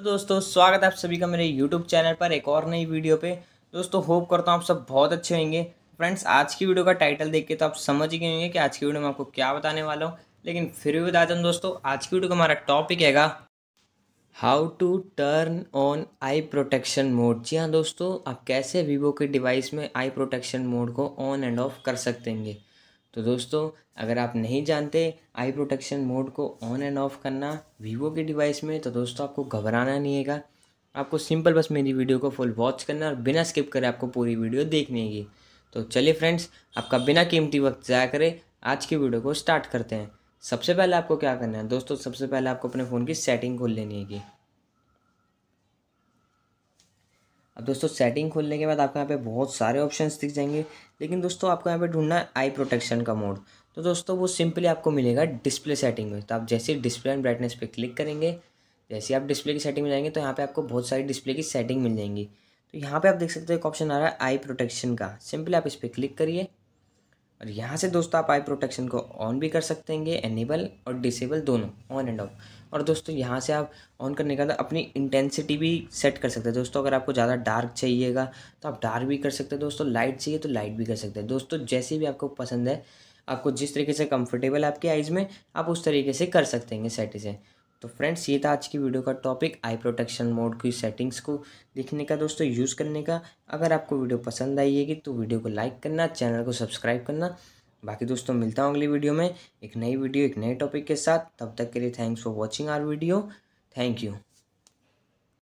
तो दोस्तों स्वागत है आप सभी का मेरे यूट्यूब चैनल पर एक और नई वीडियो पे दोस्तों होप करता हूँ आप सब बहुत अच्छे होंगे फ्रेंड्स आज की वीडियो का टाइटल देख के तो आप समझ ही गए होंगे कि आज की वीडियो में आपको क्या बताने वाला हूँ लेकिन फिर भी बता दें दोस्तों आज की वीडियो का हमारा टॉपिक हैगा how to turn on eye protection mode जी हाँ दोस्तों आप कैसे वीवो के डिवाइस में आई प्रोटेक्शन मोड को ऑन एंड ऑफ कर सकते हैं तो दोस्तों अगर आप नहीं जानते आई प्रोटेक्शन मोड को ऑन एंड ऑफ करना वीवो के डिवाइस में तो दोस्तों आपको घबराना नहीं है आपको सिंपल बस मेरी वीडियो को फुल वॉच करना और बिना स्किप करे आपको पूरी वीडियो देखनी है तो चलिए फ्रेंड्स आपका बिना कीमती वक्त ज़ाया करें आज की वीडियो को स्टार्ट करते हैं सबसे पहले आपको क्या करना है दोस्तों सबसे पहले आपको अपने फ़ोन की सेटिंग खोल लेनी है अब दोस्तों सेटिंग खोलने के बाद आपको यहाँ पे बहुत सारे ऑप्शंस दिख जाएंगे लेकिन दोस्तों आपको यहाँ पे ढूंढना है आई प्रोटेक्शन का मोड तो दोस्तों वो सिंपली आपको मिलेगा डिस्प्ले सेटिंग में तो आप जैसे डिस्प्ले एंड ब्राइटनेस पे क्लिक करेंगे जैसे आप डिस्प्ले की सेटिंग में जाएंगे तो यहाँ पर आपको बहुत सारी डिस्प्ले की सेटिंग मिल जाएंगी तो यहाँ पर आप देख सकते हो एक ऑप्शन आ रहा है आई प्रोटेक्शन का सिंपली आप इस पर क्लिक करिए और यहाँ से दोस्तों आप आई प्रोटेक्शन को ऑन भी कर सकते हैं एनेबल और डिसेबल दोनों ऑन एंड ऑफ और दोस्तों यहाँ से आप ऑन करने के बाद तो अपनी इंटेंसिटी भी सेट कर सकते हैं दोस्तों अगर आपको ज़्यादा डार्क चाहिएगा तो आप डार्क भी कर सकते हैं दोस्तों लाइट चाहिए तो लाइट भी कर सकते हैं दोस्तों जैसे भी आपको पसंद है आपको जिस तरीके से कंफर्टेबल है आपकी आइज़ में आप उस तरीके से कर सकते हैं सेट इसे तो फ्रेंड्स ये था आज की वीडियो का टॉपिक आई प्रोटेक्शन मोड की सेटिंग्स को देखने का दोस्तों यूज़ करने का अगर आपको वीडियो पसंद आई है तो वीडियो को लाइक करना चैनल को सब्सक्राइब करना बाकी दोस्तों मिलता हूँ अगली वीडियो में एक नई वीडियो एक नए टॉपिक के साथ तब तक के लिए thanks for watching our video thank you